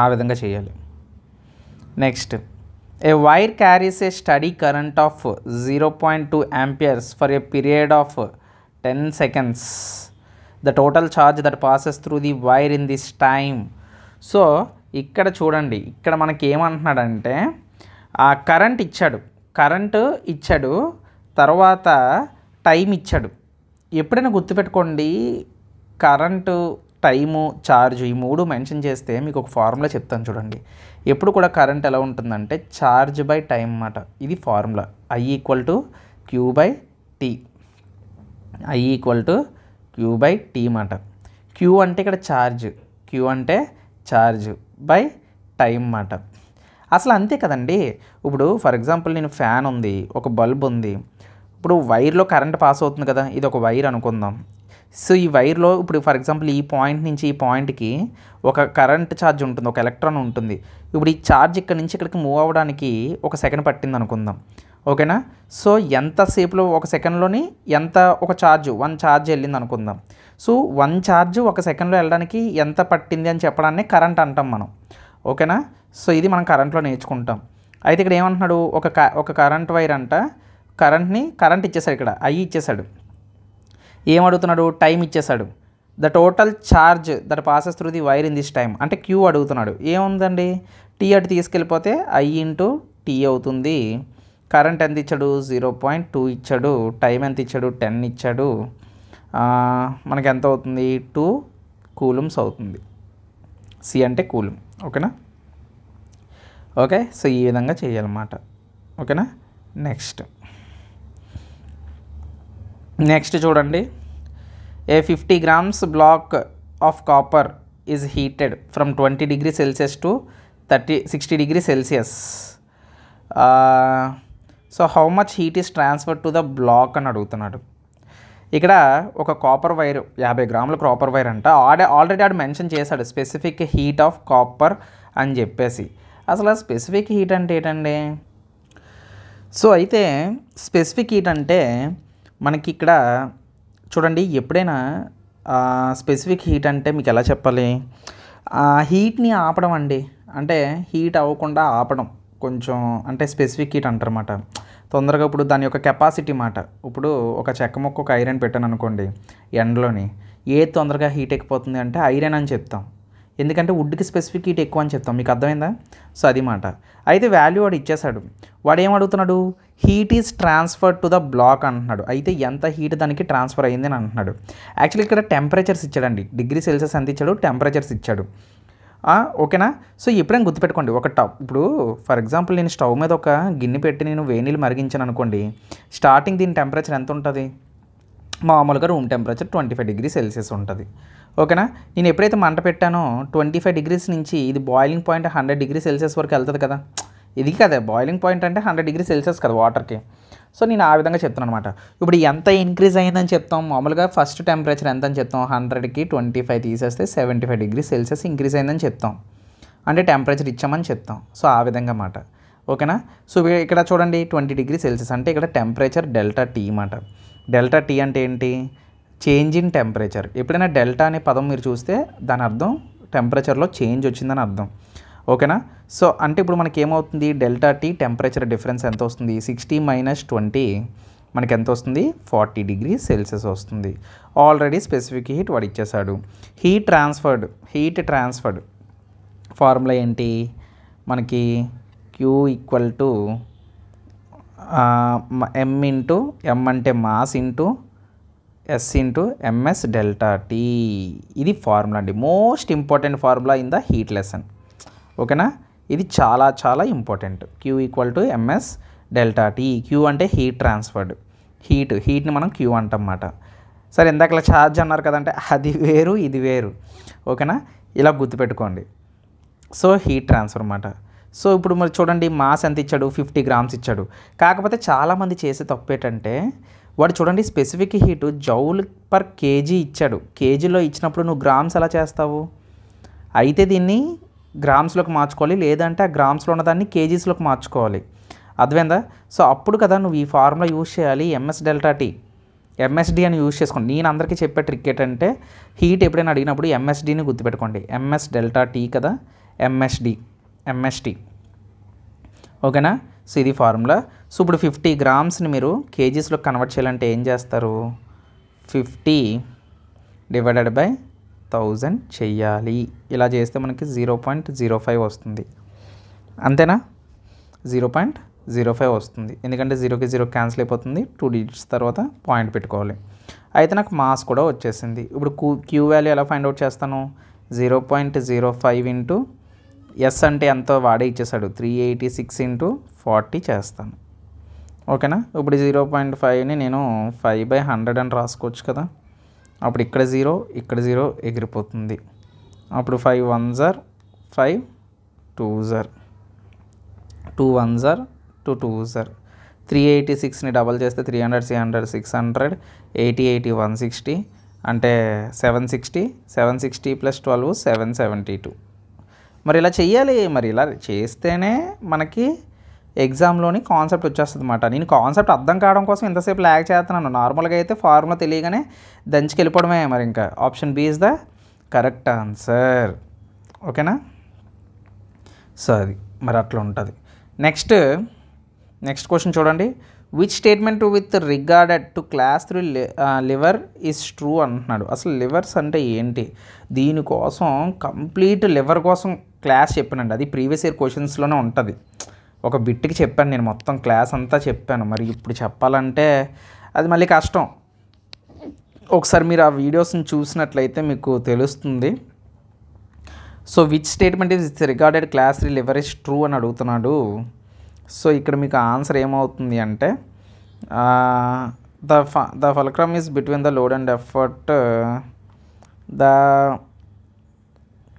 ఆ విధంగా చేయాలి next a wire carries a steady current of zero point two amperes for a period of ten seconds the total charge that passes through the wire in this time so ఇక్కడ చూడండి ఇక్కడ మనకి ఏమంటున్నాడంటే current ఇచ్చాడు current ఇచ్చాడు తర్వాత time ఇచ్చాడు ఎప్పుడైనా గుర్తుపెట్టుకోండి కరెంటు టైము ఛార్జ్ ఈ మూడు మెన్షన్ చేస్తే మీకు ఒక ఫార్ములా చెప్తాను చూడండి ఎప్పుడు కూడా కరెంట్ ఎలా ఉంటుందంటే ఛార్జ్ బై టైం అన్నమాట ఇది formula I equal to Q by T I equal to Q by T అన్నమాట క్యూ అంటే ఇక్కడ ఛార్జ్ క్యూ అంటే ఛార్జ్ బై టైం మాట అసలు అంతే కదండి ఇప్పుడు ఫర్ ఎగ్జాంపుల్ నేను ఫ్యాన్ ఉంది ఒక బల్బ్ ఉంది ఇప్పుడు వైర్లో కరెంట్ పాస్ అవుతుంది కదా ఇది ఒక వైర్ అనుకుందాం సో ఈ వైర్లో ఇప్పుడు ఫర్ ఎగ్జాంపుల్ ఈ పాయింట్ నుంచి ఈ పాయింట్కి ఒక కరెంట్ ఛార్జ్ ఉంటుంది ఒక ఎలక్ట్రాన్ ఉంటుంది ఇప్పుడు ఈ ఛార్జ్ ఇక్కడ నుంచి ఇక్కడికి మూవ్ అవ్వడానికి ఒక సెకండ్ పట్టింది అనుకుందాం ఓకేనా సో ఎంతసేపులో ఒక సెకండ్లోని ఎంత ఒక ఛార్జ్ వన్ ఛార్జ్ వెళ్ళింది అనుకుందాం సో వన్ ఛార్జ్ ఒక సెకండ్లో వెళ్ళడానికి ఎంత పట్టింది అని చెప్పడాన్ని కరెంట్ అంటాం మనం ఓకేనా సో ఇది మనం కరెంట్లో నేర్చుకుంటాం అయితే ఇక్కడ ఏమంటున్నాడు ఒక ఒక కరెంట్ వైర్ అంట కరెంట్ని కరెంట్ ఇచ్చేసాడు ఇక్కడ ఐ ఇచ్చేసాడు ఏం అడుగుతున్నాడు టైం ఇచ్చేసాడు the total charge that passes through the wire in this time అంటే క్యూ అడుగుతున్నాడు ఏముందండి టీ అటు తీసుకెళ్ళిపోతే ఐ ఇంటూ టీ అవుతుంది కరెంట్ ఎంత ఇచ్చాడు జీరో పాయింట్ టూ ఇచ్చాడు టైం ఎంత ఇచ్చాడు టెన్ ఇచ్చాడు మనకి ఎంత అవుతుంది టూ కూలుమ్స్ అవుతుంది సి అంటే కూలుమ్ ఓకేనా ఓకే సో ఈ విధంగా చేయాలన్నమాట ఓకేనా నెక్స్ట్ నెక్స్ట్ చూడండి a fifty grams block of copper is heated from twenty degree Celsius to thirty sixty degree Celsius so how much heat is transfer to the block అని అడుగుతున్నాడు ఇక్కడ ఒక కాపర్ వైర్ యాభై గ్రాముల కాపర్ వైర్ అంట ఆడే already ఆడు mention చేశాడు స్పెసిఫిక్ హీట్ ఆఫ్ కాపర్ అని చెప్పేసి అసలు స్పెసిఫిక్ హీట్ అంటే ఏంటండి సో అయితే స్పెసిఫిక్ హీట్ అంటే మనకి ఇక్కడ చూడండి ఎప్పుడైనా స్పెసిఫిక్ హీట్ అంటే మీకు ఎలా చెప్పాలి హీట్ని ఆపడం అండి అంటే హీట్ అవ్వకుండా ఆపడం కొంచెం అంటే స్పెసిఫిక్ హీట్ అంటారన్నమాట తొందరగా ఇప్పుడు దాని యొక్క కెపాసిటీ మాట ఇప్పుడు ఒక చెక్క ముక్క ఒక ఐరన్ పెట్టాను అనుకోండి ఎండలోని ఏ తొందరగా హీట్ ఎక్కిపోతుంది అంటే ఐరన్ అని చెప్తాం ఎందుకంటే వుడ్కి స్పెసిఫిక్ హీట్ ఎక్కువ అని చెప్తాం మీకు అర్థమైందా సో అది మాట అయితే వాల్యూ వాడు ఇచ్చేశాడు వాడు ఏం అడుగుతున్నాడు heat is transfer to the block అంటున్నాడు అయితే ఎంత హీట్ దానికి ట్రాన్స్ఫర్ అయ్యింది అని అంటున్నాడు యాక్చువల్లీ ఇక్కడ టెంపరేచర్స్ ఇచ్చాడండి డిగ్రీ సెల్సియస్ ఎంత ఇచ్చాడు టెంపరేచర్స్ ఇచ్చాడు ఓకేనా సో ఎప్పుడైనా గుర్తుపెట్టుకోండి ఒక టవ్ ఇప్పుడు ఫర్ ఎగ్జాంపుల్ నేను స్టవ్ మీద ఒక గిన్నె పెట్టి నేను వేనీళ్ళు మరిగించాను అనుకోండి స్టార్టింగ్ దీని టెంపరేచర్ ఎంత ఉంటుంది మామూలుగా room temperature twenty five degree Celsius ఉంటుంది ఓకేనా నేను ఎప్పుడైతే మంట పెట్టానో ట్వంటీ ఫైవ్ డిగ్రీస్ నుంచి ఇది boiling point hundred degree Celsius వరకు వెళ్తుంది కదా ఇది కదా బాయిలింగ్ పాయింట్ అంటే హండ్రెడ్ డిగ్రీ సెల్సియస్ కదా వాటర్కి సో నేను ఆ విధంగా చెప్తాను అనమాట ఇప్పుడు ఎంత ఇంక్రీజ్ అయిందని చెప్తాం మామూలుగా ఫస్ట్ టెంపరేచర్ ఎంత అని చెప్తాం హండ్రెడ్కి ట్వంటీ ఫైవ్ తీసేస్తే seventy five degree Celsius increase అయిందని చెప్తాం అంటే టెంపరేచర్ ఇచ్చామని చెప్తాం సో ఆ విధంగా అన్నమాట ఓకేనా సో ఇక్కడ చూడండి ట్వంటీ డిగ్రీ సెల్సియస్ అంటే ఇక్కడ టెంపరేచర్ డెల్టా టీ అన్నమాట డెల్టా టీ అంటే ఏంటి చేంజ్ ఇన్ టెంపరేచర్ ఎప్పుడైనా డెల్టా అనే పదం మీరు చూస్తే దాని అర్థం టెంపరేచర్లో చేంజ్ వచ్చిందని అర్థం ఓకేనా సో అంటే ఇప్పుడు మనకి ఏమవుతుంది డెల్టా టీ టెంపరేచర్ డిఫరెన్స్ ఎంత వస్తుంది సిక్స్టీ మైనస్ ట్వంటీ మనకి ఎంత వస్తుంది ఫార్టీ డిగ్రీ సెల్సియస్ వస్తుంది ఆల్రెడీ స్పెసిఫిక్ హీట్ వాడు ఇచ్చేసాడు heat transferred heat transferred formula ఏంటి మనకి Q equal to M into M అంటే mass into S into MS delta T ఇది ఫార్ములా అండి most important formula in the heat lesson ఓకేనా ఇది చాలా చాలా important Q equal to MS delta T Q అంటే హీట్ ట్రాన్స్ఫర్డ్ హీట్ హీట్ని మనం క్యూ అంటాం అన్నమాట సరే ఇందాకలా ఛార్జ్ అన్నారు కదంటే అది వేరు ఇది వేరు ఓకేనా ఇలా గుర్తుపెట్టుకోండి సో హీట్ ట్రాన్స్ఫర్ అన్నమాట సో ఇప్పుడు మరి చూడండి మాస్ ఎంత ఇచ్చాడు ఫిఫ్టీ గ్రామ్స్ ఇచ్చాడు కాకపోతే చాలామంది చేసే తప్పు ఏంటంటే వాడు చూడండి specific heat joule per KG ఇచ్చాడు కేజీలో ఇచ్చినప్పుడు నువ్వు గ్రామ్స్ ఎలా చేస్తావు అయితే దీన్ని గ్రామ్స్లోకి మార్చుకోవాలి లేదంటే ఆ గ్రామ్స్లో ఉన్నదాన్ని కేజీస్లోకి మార్చుకోవాలి అదేందా సో అప్పుడు కదా నువ్వు ఈ ఫార్ములా యూజ్ చేయాలి ఎంఎస్ డెల్టా టీ ఎంఎస్డి అని యూజ్ చేసుకోండి నేను అందరికీ చెప్పే ట్రిక్ ఏంటంటే హీట్ ఎప్పుడైనా అడిగినప్పుడు ఎంఎస్డిని గుర్తుపెట్టుకోండి ఎంఎస్ డెల్టా టీ కదా ఎంఎస్డి ఎంఎస్టి ఓకేనా సో ఇది ఫార్ములా సో ఇప్పుడు ఫిఫ్టీ గ్రామ్స్ని మీరు కేజీస్లో కన్వర్ట్ చేయాలంటే ఏం చేస్తారు ఫిఫ్టీ డివైడెడ్ బై థౌజండ్ చెయ్యాలి ఇలా చేస్తే మనకి జీరో పాయింట్ జీరో ఫైవ్ వస్తుంది అంతేనా జీరో పాయింట్ జీరో ఫైవ్ వస్తుంది ఎందుకంటే జీరోకి జీరో క్యాన్సిల్ అయిపోతుంది టూ డిజిట్స్ తర్వాత పాయింట్ పెట్టుకోవాలి అయితే నాకు మాస్ కూడా వచ్చేసింది ఇప్పుడు క్యూ క్యూ వాల్యూ ఎలా ఫైండ్ అవుట్ చేస్తాను zero point zero five into S అంటే ఎంతో వాడే ఇచ్చేసాడు three eighty six into forty చేస్తాను ఓకేనా ఇప్పుడు జీరో పాయింట్ ఫైవ్ని నేను ఫైవ్ బై హండ్రెడ్ అని రాసుకోవచ్చు కదా అప్పుడు ఇక్కడ జీరో ఇక్కడ జీరో ఎగిరిపోతుంది అప్పుడు ఫైవ్ వన్ జార్ ఫైవ్ టూ జర్ two one jar two two జర్ త్రీ ఎయిటీ సిక్స్ని డబల్ చేస్తే three hundred three hundred six hundred eighty eighty one sixty అంటే seven sixty seven sixty plus twelve seven seventy two మరి ఇలా చెయ్యాలి మరి ఇలా చేస్తేనే మనకి ఎగ్జామ్లోని కాన్సెప్ట్ వచ్చేస్తుంది అనమాట నేను కాన్సెప్ట్ అర్థం కావడం కోసం ఇంతసేపు ల్యాగ్ చేస్తున్నాను నార్మల్గా అయితే ఫార్ములా తెలియగానే దంచుకెళ్ళిపోవడమే మరి ఇంకా option B is the correct answer ఓకేనా సో అది మరి అట్లా ఉంటుంది నెక్స్ట్ నెక్స్ట్ క్వశ్చన్ చూడండి which statement with regarded to class three lever is true అంటున్నాడు అసలు లివర్స్ అంటే ఏంటి దీనికోసం కంప్లీట్ లివర్ కోసం క్లాస్ చెప్పినండి అది ప్రీవియస్ ఇయర్ క్వశ్చన్స్లోనే ఉంటుంది ఒక బిట్కి చెప్పాను నేను మొత్తం క్లాస్ అంతా చెప్పాను మరి ఇప్పుడు చెప్పాలంటే అది మళ్ళీ కష్టం ఒకసారి మీరు ఆ వీడియోస్ని చూసినట్లయితే మీకు తెలుస్తుంది so which statement is recorded class రిలివరేజ్ ట్రూ అని అడుగుతున్నాడు సో ఇక్కడ మీకు ఆన్సర్ ఏమవుతుంది అంటే the F the fulcrum is between the load and effort the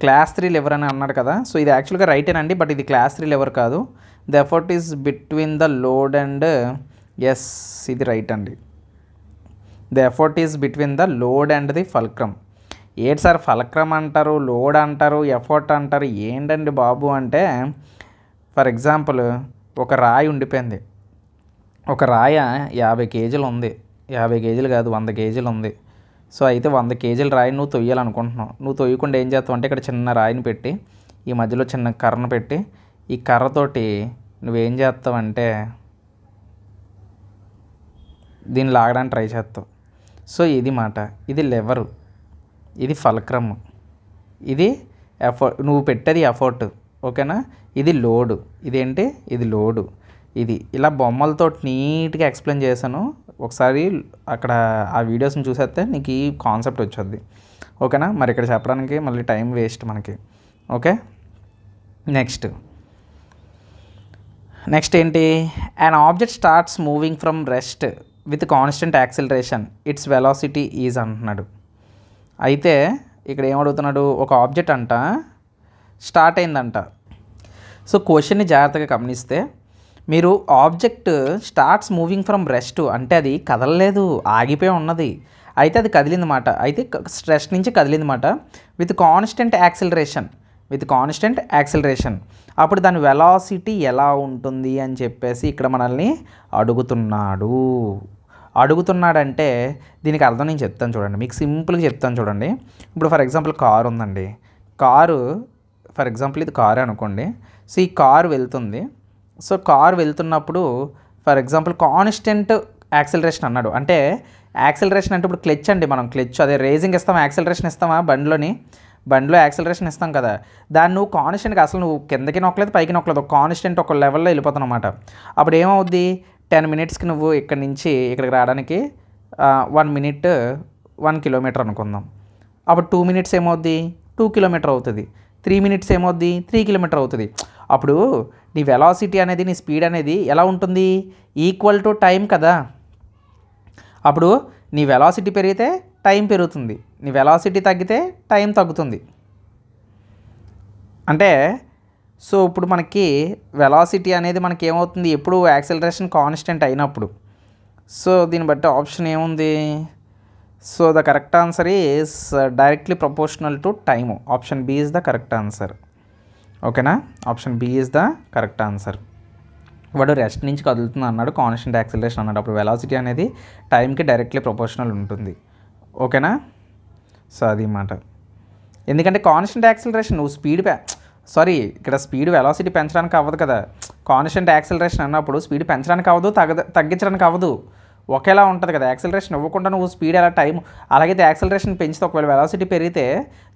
class three lever అని అన్నాడు కదా సో ఇది యాక్చువల్గా రైటేనండి బట్ ఇది క్లాస్ త్రీ లెవర్ కాదు the effort is between the load and S ఇది రైట్ అండి the effort is between the load and the fulcrum ఏంటి సార్ ఫలక్రమ్ అంటారు లోడ్ అంటారు ఎఫర్ట్ అంటారు ఏంటండి బాబు అంటే ఫర్ ఎగ్జాంపుల్ ఒక రాయి ఉండిపోయింది ఒక రాయ యాభై కేజీలు ఉంది యాభై కేజీలు కాదు వంద కేజీలు ఉంది సో అయితే వంద కేజీల రాయి నువ్వు తొయ్యాలనుకుంటున్నావు నువ్వు తొయ్యకుండా ఏం చేస్తావు అంటే ఇక్కడ చిన్న రాయిని పెట్టి ఈ మధ్యలో చిన్న కర్రను పెట్టి ఈ కర్రతోటి నువ్వేం చేస్తావంటే దీన్ని లాగడానికి ట్రై చేస్తావు సో ఇది మాట ఇది లెవరు ఇది ఫలక్రమ్ ఇది ఎఫో నువ్వు పెట్టేది ఎఫర్ట్ ఓకేనా ఇది లోడు ఇదేంటి ఇది లోడు ఇది ఇలా బొమ్మలతో నీట్గా ఎక్స్ప్లెయిన్ చేశాను ఒకసారి అక్కడ ఆ వీడియోస్ని చూసేస్తే నీకు ఈ కాన్సెప్ట్ వచ్చేది ఓకేనా మరి ఇక్కడ చెప్పడానికి మళ్ళీ టైం వేస్ట్ మనకి ఓకే నెక్స్ట్ నెక్స్ట్ ఏంటి an object starts moving from rest with constant acceleration its velocity is అంటున్నాడు అయితే ఇక్కడ ఏమడుగుతున్నాడు ఒక ఆబ్జెక్ట్ అంట స్టార్ట్ అయిందంట సో క్వశ్చన్ని జాగ్రత్తగా గమనిస్తే మీరు object starts moving from rest అంటే అది కదలలేదు ఆగిపోయి ఉన్నది అయితే అది కదిలిందన్నమాట అయితే స్ట్రెస్ నుంచి కదిలిందన్నమాట with constant acceleration with constant acceleration అప్పుడు దాని వెలాసిటీ ఎలా ఉంటుంది అని చెప్పేసి ఇక్కడ మనల్ని అడుగుతున్నాడు అడుగుతున్నాడంటే దీనికి అర్థం నేను చెప్తాను చూడండి మీకు సింపుల్గా చెప్తాను చూడండి ఇప్పుడు ఫర్ ఎగ్జాంపుల్ కారు ఉందండి కారు ఫర్ ఎగ్జాంపుల్ ఇది కారు అనుకోండి సో ఈ కారు వెళ్తుంది సో కారు వెళ్తున్నప్పుడు ఫర్ ఎగ్జాంపుల్ కాన్స్టెంట్ యాక్సిలరేషన్ అన్నాడు అంటే యాక్సిలరేషన్ అంటే ఇప్పుడు క్లెచ్ అండి మనం క్లెచ్ అదే రేజింగ్ ఇస్తామా యాక్సిలరేషన్ ఇస్తామా బండిలోని బండిలో యాక్సలరేషన్ ఇస్తాం కదా దాన్ని నువ్వు కాన్స్టెంట్గా అసలు నువ్వు కిందకి నొక్కలేదు పైకి నొక్కలేదు కాన్స్టెంట్ ఒక లెవెల్లో వెళ్ళిపోతావు అనమాట అప్పుడు ఏమవుద్ది టెన్ మినిట్స్కి నువ్వు ఇక్కడి నుంచి ఇక్కడికి రావడానికి వన్ మినిట్ వన్ కిలోమీటర్ అనుకుందాం అప్పుడు టూ మినిట్స్ ఏమవుద్ది టూ కిలోమీటర్ అవుతుంది త్రీ మినిట్స్ ఏమవుద్ది త్రీ కిలోమీటర్ అవుతుంది అప్పుడు నీ వెలాసిటీ అనేది నీ స్పీడ్ అనేది ఎలా ఉంటుంది ఈక్వల్ టు టైం కదా అప్పుడు నీ వెలాసిటీ పెరిగితే టైం పెరుగుతుంది నీ వెలాసిటీ తగ్గితే టైం తగ్గుతుంది అంటే సో ఇప్పుడు మనకి వెలాసిటీ అనేది మనకి ఏమవుతుంది ఎప్పుడు యాక్సిలరేషన్ కాన్స్టెంట్ అయినప్పుడు సో దీన్ని బట్టి ఆప్షన్ ఏముంది so the correct answer is directly proportional to time option B is the correct answer ఓకేనా option B is the correct answer వాడు రెస్ట్ నుంచి కదులుతుంది అన్నాడు కాన్స్టెంట్ యాక్సిలరేషన్ అన్నాడు అప్పుడు వెలాసిటీ అనేది టైంకి డైరెక్ట్లీ ప్రపోర్షనల్ ఉంటుంది ఓకేనా సో అది మాట ఎందుకంటే కాన్స్టెంట్ యాక్సిలరేషన్ నువ్వు స్పీడ్ సారీ ఇక్కడ స్పీడ్ వెలాసిటీ పెంచడానికి అవ్వదు కదా కాన్స్టెంట్ యాక్సిలరేషన్ అన్నప్పుడు స్పీడ్ పెంచడానికి అవ్వదు తగ్గ తగ్గించడానికి అవ్వదు ఒకేలా ఉంటుంది కదా యాక్సిలరేషన్ ఇవ్వకుండా నువ్వు స్పీడ్ ఎలా టైం అలాగైతే యాక్సిలరేషన్ పెంచితే ఒకవేళ వెలాసిటీ పెరిగితే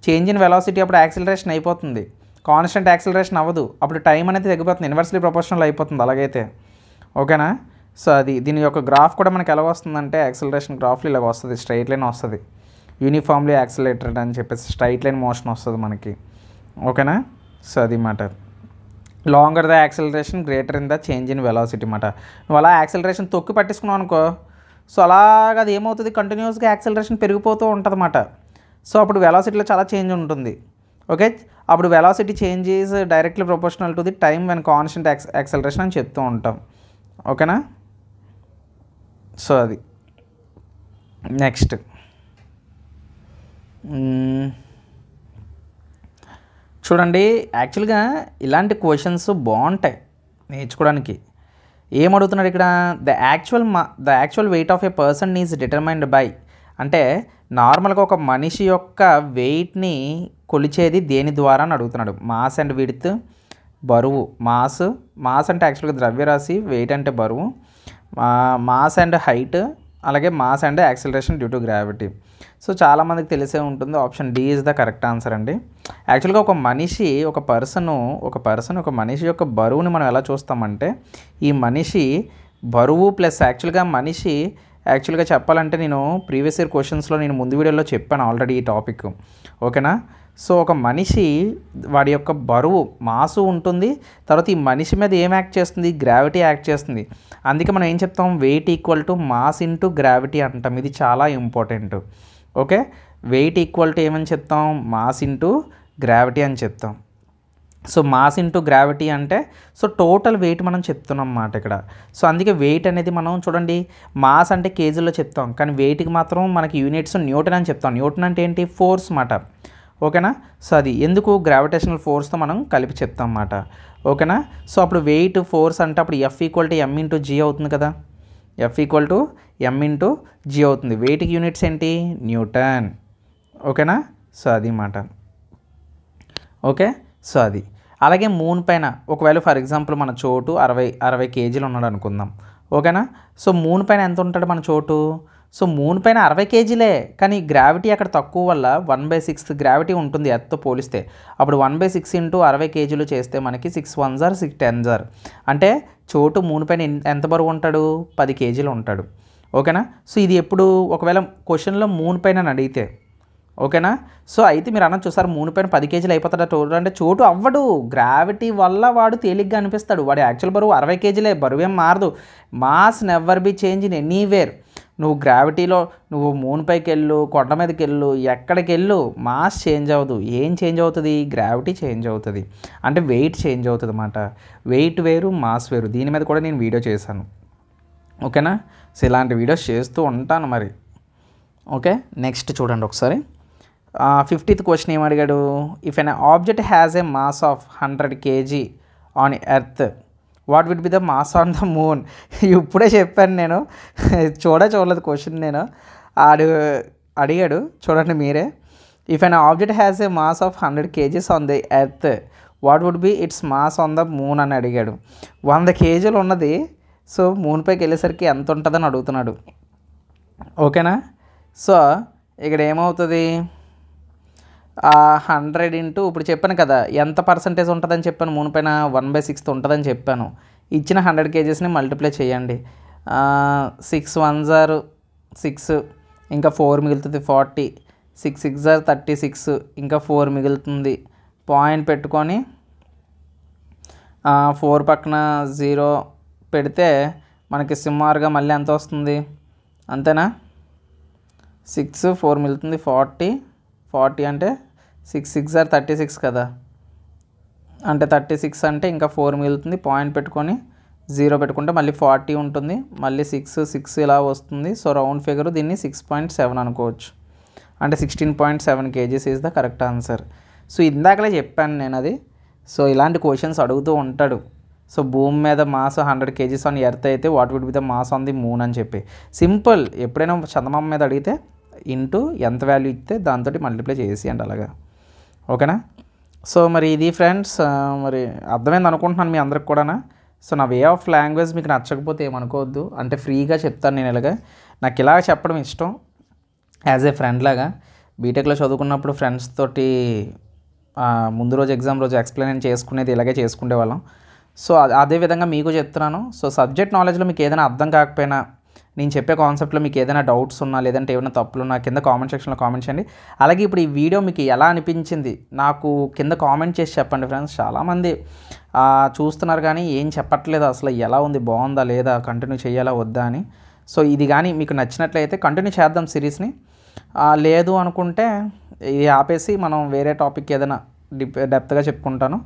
చేంజ్ ఇన్ వెలాసిటీ అప్పుడు యాక్సిలరేషన్ అయిపోతుంది కాన్స్టెంట్ యాక్సిలరేషన్ అవ్వదు అప్పుడు టైం అనేది తగ్గిపోతుంది ఇన్వర్సిటీ ప్రొపోర్షనల్ అయిపోతుంది అలాగైతే ఓకేనా సో అది దీని యొక్క గ్రాఫ్ కూడా మనకి ఎలా వస్తుందంటే యాక్సిలరేషన్ గ్రాఫ్లు ఇలాగ వస్తుంది స్ట్రైట్ లైన్ వస్తుంది యూనిఫామ్లీ యాక్సిలేటెడ్ అని చెప్పేసి స్ట్రైట్ లైన్ మోషన్ వస్తుంది మనకి ఓకేనా సో అది మాట longer the acceleration greater in the change in velocity మాట నువ్వు అలా యాక్సిలరేషన్ తొక్కి పట్టించుకున్నావు అనుకో సో అలాగ అది ఏమవుతుంది కంటిన్యూస్గా యాక్సిలరేషన్ పెరిగిపోతూ ఉంటుంది అన్నమాట సో అప్పుడు వెలాసిటీలో చాలా చేంజ్ ఉంటుంది ఓకే అప్పుడు velocity changes directly proportional to the time when constant ax acceleration అని చెప్తూ ఉంటాం ఓకేనా సో అది నెక్స్ట్ hmm. చూడండి యాక్చువల్గా ఇలాంటి క్వశ్చన్స్ బాగుంటాయి నేర్చుకోవడానికి ఏం అడుగుతున్నాడు ఇక్కడ ద యాక్చువల్ మా the actual weight of a person is determined by అంటే నార్మల్గా ఒక మనిషి యొక్క వెయిట్ని కొలిచేది దేని ద్వారా అని అడుగుతున్నాడు మాస్ అండ్ విడ్త్ బరువు మాస్ మాస్ అంటే యాక్చువల్గా ద్రవ్యరాశి వెయిట్ అంటే బరువు మాస్ అండ్ హైట్ అలాగే mass and acceleration due to gravity so చాలామందికి తెలిసే ఉంటుంది option D is the correct answer అండి యాక్చువల్గా ఒక మనిషి ఒక పర్సను ఒక పర్సన్ ఒక మనిషి యొక్క బరువుని మనం ఎలా చూస్తామంటే ఈ మనిషి బరువు ప్లస్ యాక్చువల్గా మనిషి యాక్చువల్గా చెప్పాలంటే నేను ప్రీవియస్ ఇయర్ క్వశ్చన్స్లో నేను ముందు వీడియోలో చెప్పాను ఆల్రెడీ ఈ టాపిక్ ఓకేనా సో ఒక మనిషి వాడి యొక్క బరువు మాసు ఉంటుంది తర్వాత ఈ మనిషి మీద ఏం యాక్ట్ చేస్తుంది గ్రావిటీ యాక్ట్ చేస్తుంది అందుకే మనం ఏం చెప్తాం weight equal to mass into gravity అంటాం ఇది చాలా important okay weight equal to ఏమని చెప్తాం మాస్ ఇంటూ గ్రావిటీ అని చెప్తాం సో మాస్ ఇంటూ గ్రావిటీ అంటే సో టోటల్ వెయిట్ మనం చెప్తున్నాం అన్నమాట ఇక్కడ సో అందుకే వెయిట్ అనేది మనం చూడండి మాస్ అంటే కేజీల్లో చెప్తాం కానీ వెయిట్కి మాత్రం మనకి యూనిట్స్ న్యూటన్ అని చెప్తాం న్యూటన్ అంటే ఏంటి ఫోర్స్ మాట ఓకేనా సో అది ఎందుకు గ్రావిటేషనల్ ఫోర్స్తో మనం కలిపి చెప్తాం అన్నమాట ఓకేనా సో అప్పుడు వెయిట్ ఫోర్స్ అంటే అప్పుడు F equal to M into G అవుతుంది కదా F equal to M into G అవుతుంది వెయిట్కి యూనిట్స్ ఏంటి న్యూటన్ ఓకేనా సో అది మాట ఓకే సో అది అలాగే మూన్ పైన ఒకవేళ ఫర్ ఎగ్జాంపుల్ మన చోటు అరవై అరవై కేజీలు ఉన్నాడు అనుకుందాం ఓకేనా సో మూన్ పైన ఎంత ఉంటాడు మన చోటు సో మూన్ పైన అరవై కేజీలే కానీ గ్రావిటీ అక్కడ తక్కువ వల్ల వన్ బై సిక్స్త్ గ్రావిటీ ఉంటుంది ఎత్తో పోలిస్తే అప్పుడు వన్ బై సిక్స్ ఇంటూ అరవై కేజీలు చేస్తే మనకి సిక్స్ వన్ జార్ సిక్స్ టెన్ జార్ అంటే చోటు మూన్ పైన ఎంత బరువు ఉంటాడు పది కేజీలు ఉంటాడు ఓకేనా సో ఇది ఎప్పుడు ఒకవేళ క్వశ్చన్లో మూన్ పైన అడిగితే ఓకేనా సో అయితే మీరు అన్న చూసారు మూడు పైన పది కేజీలు అయిపోతాడు చోటు అంటే చోటు అవ్వడు గ్రావిటీ వల్ల వాడు తేలిగ్గా అనిపిస్తాడు వాడు యాక్చువల్ బరువు అరవై కేజీలే బరువు ఏం మారదు mass never be change in anywhere నువ్వు గ్రావిటీలో నువ్వు మూన్ పైకి వెళ్ళు కొండ మీదకి వెళ్ళు ఎక్కడికి వెళ్ళు మాస్ చేంజ్ అవ్వదు ఏం చేంజ్ అవుతుంది గ్రావిటీ చేంజ్ అవుతుంది అంటే వెయిట్ చేంజ్ అవుతుంది అన్నమాట వెయిట్ వేరు మాస్ వేరు దీని మీద కూడా నేను వీడియో చేశాను ఓకేనా సో ఇలాంటి వీడియోస్ చేస్తూ ఉంటాను మరి ఓకే నెక్స్ట్ చూడండి ఒకసారి ఫిఫ్టీత్ క్వశ్చన్ ఏమడిగాడు if an object has a mass of hundred KG on earth what would be the mass on the moon ఇప్పుడే చెప్పాను నేను చూడ చూడలేదు క్వశ్చన్ నేను ఆడు అడిగాడు చూడండి మీరే if an object has a mass of hundred KGs on the earth what would be its mass on the moon అని అడిగాడు వంద కేజీలు ఉన్నది సో మూన్ పైకి వెళ్ళేసరికి ఎంత ఉంటుందని అడుగుతున్నాడు ఓకేనా సో ఇక్కడ ఏమవుతుంది హండ్రెడ్ ఇంటూ ఇప్పుడు చెప్పాను కదా ఎంత పర్సంటేజ్ ఉంటుందని చెప్పాను మూడు పైన వన్ బై సిక్స్త్ ఉంటుందని చెప్పాను ఇచ్చిన హండ్రెడ్ కేజెస్ని మల్టిప్లై చేయండి సిక్స్ వన్ జార్ సిక్స్ ఇంకా ఫోర్ మిగులుతుంది forty six six jar thirty six ఇంకా ఫోర్ మిగులుతుంది పాయింట్ పెట్టుకొని ఫోర్ పక్కన జీరో పెడితే మనకి సుమారుగా మళ్ళీ ఎంత వస్తుంది అంతేనా సిక్స్ ఫోర్ మిగులుతుంది ఫార్టీ ఫార్టీ అంటే six six or thirty six కదా అంటే థర్టీ సిక్స్ అంటే ఇంకా ఫోర్ మిగులుతుంది పాయింట్ పెట్టుకొని జీరో పెట్టుకుంటే మళ్ళీ ఫార్టీ ఉంటుంది మళ్ళీ సిక్స్ సిక్స్ ఇలా వస్తుంది సో రౌండ్ ఫిగర్ దీన్ని సిక్స్ పాయింట్ సెవెన్ అనుకోవచ్చు అంటే sixteen point seven KGs is the correct answer so ఇందాకలే చెప్పాను నేను అది సో ఇలాంటి క్వశ్చన్స్ అడుగుతూ ఉంటాడు సో భూమి మీద mass hundred KGs on earth అయితే what would be the mass on the moon అని చెప్పి సింపుల్ ఎప్పుడైనా చందమామ మీద అడిగితే ఇంటూ ఎంత వాల్యూ ఇస్తే దాంతో మల్టిప్లై చేసి అండి అలాగా ఓకేనా సో మరి ఇది ఫ్రెండ్స్ మరి అర్థమైంది అనుకుంటున్నాను మీ అందరికి కూడానా సో నా వే ఆఫ్ లాంగ్వేజ్ మీకు నచ్చకపోతే ఏమనుకోవద్దు అంటే ఫ్రీగా చెప్తాను నేను ఇలాగా నాకు ఇలాగ చెప్పడం ఇష్టం యాజ్ ఏ ఫ్రెండ్ లాగా బీటెక్లో చదువుకున్నప్పుడు ఫ్రెండ్స్ తోటి ముందు రోజు ఎగ్జామ్ రోజు ఎక్స్ప్లెయిన్ చేసుకునేది ఇలాగే చేసుకునే వాళ్ళం సో అదే విధంగా మీకు చెప్తున్నాను సో సబ్జెక్ట్ నాలెడ్జ్లో మీకు ఏదైనా అర్థం కాకపోయినా నేను చెప్పే కాన్సెప్ట్లో మీకు ఏదైనా డౌట్స్ ఉన్నా లేదంటే ఏమైనా తప్పులు ఉన్నా కింద కామెంట్ సెక్షన్లో కామెంట్ చేయండి అలాగే ఇప్పుడు ఈ వీడియో మీకు ఎలా అనిపించింది నాకు కింద కామెంట్ చేసి చెప్పండి ఫ్రెండ్స్ చాలామంది చూస్తున్నారు కానీ ఏం చెప్పట్లేదు అసలు ఎలా ఉంది బాగుందా లేదా కంటిన్యూ చేయాలా వద్దా అని సో ఇది కానీ మీకు నచ్చినట్లయితే కంటిన్యూ చేద్దాం సిరీస్ని లేదు అనుకుంటే ఇది ఆపేసి మనం వేరే టాపిక్ ఏదైనా డిప్ డెప్త్గా చెప్పుకుంటాను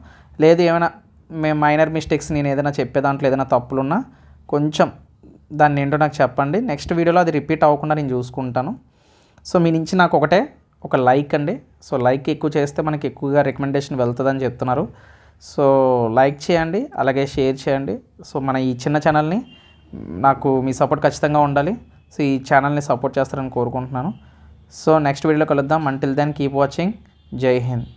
లేదు ఏమైనా మేము మైనర్ మిస్టేక్స్ నేను ఏదైనా చెప్పే దాంట్లో ఏదైనా తప్పులున్నా కొంచెం దాన్ని ఏంటో నాకు చెప్పండి నెక్స్ట్ వీడియోలో అది రిపీట్ అవ్వకుండా నేను చూసుకుంటాను సో మీ నుంచి నాకు ఒకటే ఒక లైక్ అండి సో లైక్ ఎక్కువ చేస్తే మనకి ఎక్కువగా రికమెండేషన్ వెళ్తుందని చెప్తున్నారు సో లైక్ చేయండి అలాగే షేర్ చేయండి సో మన ఈ చిన్న ఛానల్ని నాకు మీ సపోర్ట్ ఖచ్చితంగా ఉండాలి సో ఈ ఛానల్ని సపోర్ట్ చేస్తారని కోరుకుంటున్నాను సో నెక్స్ట్ వీడియోలో కలుద్దాం అంటిల్ దెన్ కీప్ వాచింగ్ జై హింద్